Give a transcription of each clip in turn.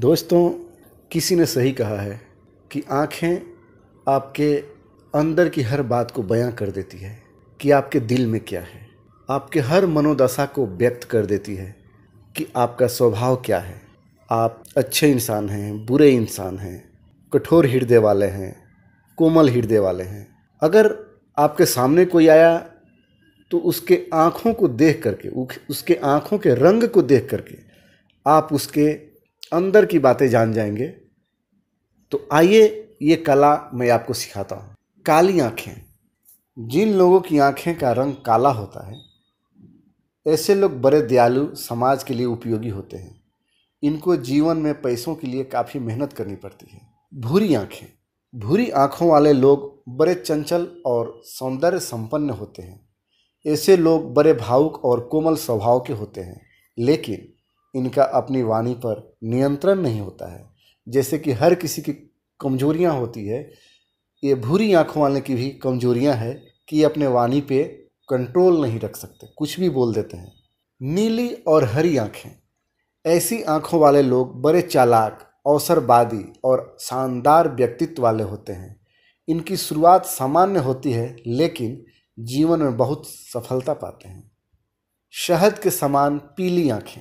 दोस्तों किसी ने सही कहा है कि आँखें आपके अंदर की हर बात को बयां कर देती है कि आपके दिल में क्या है आपके हर मनोदशा को व्यक्त कर देती है कि आपका स्वभाव क्या है आप अच्छे इंसान हैं बुरे इंसान हैं कठोर हृदय वाले हैं कोमल हृदय वाले हैं अगर आपके सामने कोई आया तो उसके आँखों को देख करके उसके आँखों के रंग को देख करके आप उसके अंदर की बातें जान जाएंगे तो आइए ये कला मैं आपको सिखाता हूँ काली आँखें जिन लोगों की आँखें का रंग काला होता है ऐसे लोग बड़े दयालु समाज के लिए उपयोगी होते हैं इनको जीवन में पैसों के लिए काफ़ी मेहनत करनी पड़ती है भूरी आँखें भूरी आँखों वाले लोग बड़े चंचल और सौंदर्य संपन्न होते हैं ऐसे लोग बड़े भावुक और कोमल स्वभाव के होते हैं लेकिन इनका अपनी वाणी पर नियंत्रण नहीं होता है जैसे कि हर किसी की कमजोरियाँ होती है ये भूरी आँखों वाले की भी कमजोरियाँ है कि ये अपने वाणी पे कंट्रोल नहीं रख सकते कुछ भी बोल देते हैं नीली और हरी आँखें ऐसी आँखों वाले लोग बड़े चालाक अवसरवादी और शानदार व्यक्तित्व वाले होते हैं इनकी शुरुआत सामान्य होती है लेकिन जीवन में बहुत सफलता पाते हैं शहद के समान पीली आँखें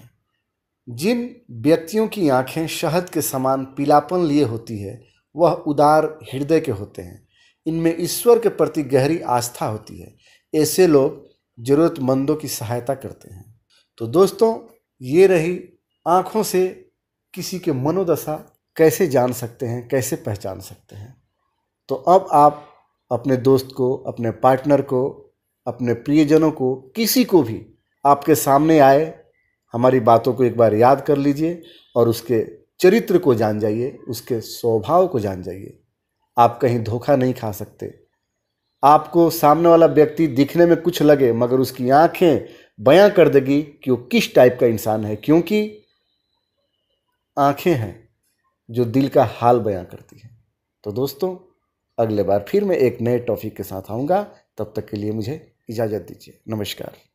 जिन व्यक्तियों की आँखें शहद के समान पीलापन लिए होती है वह उदार हृदय के होते हैं इनमें ईश्वर के प्रति गहरी आस्था होती है ऐसे लोग ज़रूरतमंदों की सहायता करते हैं तो दोस्तों ये रही आँखों से किसी के मनोदशा कैसे जान सकते हैं कैसे पहचान सकते हैं तो अब आप अपने दोस्त को अपने पार्टनर को अपने प्रियजनों को किसी को भी आपके सामने आए हमारी बातों को एक बार याद कर लीजिए और उसके चरित्र को जान जाइए उसके स्वभाव को जान जाइए आप कहीं धोखा नहीं खा सकते आपको सामने वाला व्यक्ति दिखने में कुछ लगे मगर उसकी आंखें बयां कर देगी कि वो किस टाइप का इंसान है क्योंकि आंखें हैं जो दिल का हाल बयां करती हैं तो दोस्तों अगले बार फिर मैं एक नए टॉपिक के साथ आऊँगा तब तक के लिए मुझे इजाज़त दीजिए नमस्कार